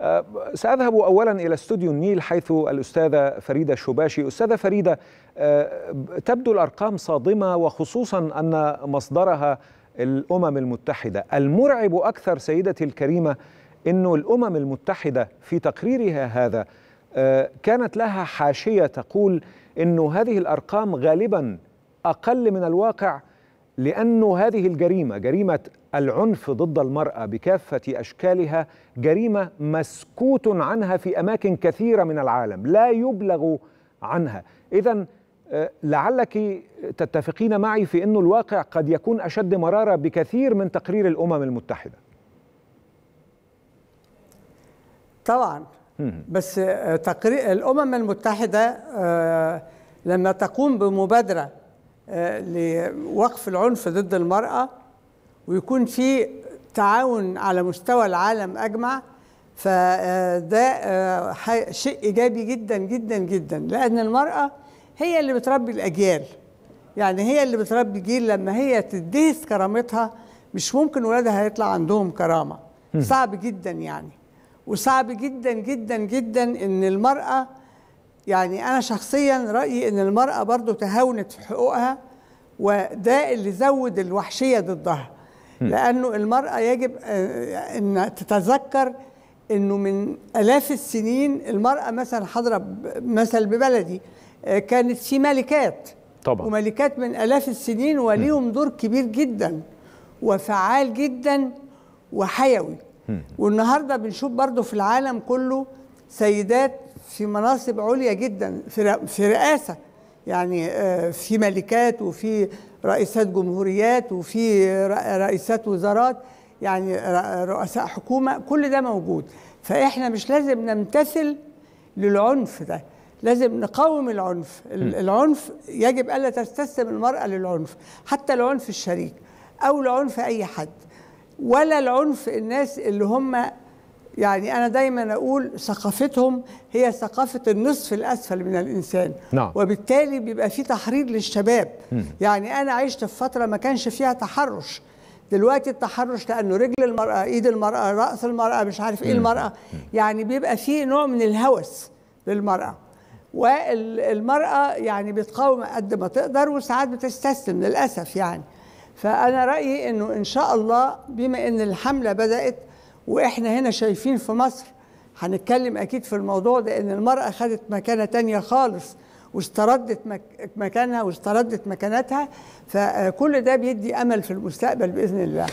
آه، سأذهب أولا إلى استوديو النيل حيث الأستاذة فريدة شباشي أستاذة فريدة آه، تبدو الأرقام صادمة وخصوصا أن مصدرها الأمم المتحدة المرعب أكثر سيدتي الكريمة أن الأمم المتحدة في تقريرها هذا آه، كانت لها حاشية تقول أن هذه الأرقام غالبا أقل من الواقع لأن هذه الجريمة جريمة العنف ضد المرأة بكافة أشكالها جريمة مسكوت عنها في أماكن كثيرة من العالم لا يبلغ عنها إذا آه، لعلك تتفقين معي في أن الواقع قد يكون أشد مرارة بكثير من تقرير الأمم المتحدة طبعا بس آه، تقرير الأمم المتحدة آه، لما تقوم بمبادرة لوقف العنف ضد المرأة ويكون في تعاون على مستوى العالم اجمع فده آه، شيء ايجابي جدا جدا جدا لان المراه هي اللي بتربي الاجيال يعني هي اللي بتربي جيل لما هي تدهس كرامتها مش ممكن ولادها هيطلع عندهم كرامه صعب جدا يعني وصعب جدا جدا جدا ان المراه يعني انا شخصيا رايي ان المراه برضو تهاونت في حقوقها وده اللي زود الوحشيه ضدها لأنه المرأة يجب آه، أن تتذكر أنه من آلاف السنين المرأة مثلا حضره مثل ببلدي آه، كانت في ملكات طبعا وملكات من آلاف السنين وليهم دور كبير جدا وفعال جدا وحيوي والنهارده بنشوف برضو في العالم كله سيدات في مناصب عليا جدا في رئاسه يعني آه، في ملكات وفي رئيسات جمهوريات وفي رئيسات وزارات يعني رؤساء حكومه كل ده موجود فاحنا مش لازم نمتثل للعنف ده لازم نقاوم العنف العنف يجب الا تستسلم المراه للعنف حتى العنف الشريك او لعنف اي حد ولا العنف الناس اللي هم يعني أنا دايما أقول ثقافتهم هي ثقافة النصف الأسفل من الإنسان نعم. وبالتالي بيبقى في تحريض للشباب م. يعني أنا عشت في فترة ما كانش فيها تحرش دلوقتي التحرش لأنه رجل المرأة إيد المرأة رأس المرأة مش عارف إيه المرأة يعني بيبقى في نوع من الهوس للمرأة والمرأة يعني بتقاوم قد ما تقدر وساعات بتستسلم للأسف يعني فأنا رأيي إنه إن شاء الله بما إن الحملة بدأت واحنا هنا شايفين في مصر هنتكلم اكيد في الموضوع ده ان المراه خدت مكانه تانية خالص واستردت مكانها واستردت مكانتها فكل ده بيدي امل في المستقبل باذن الله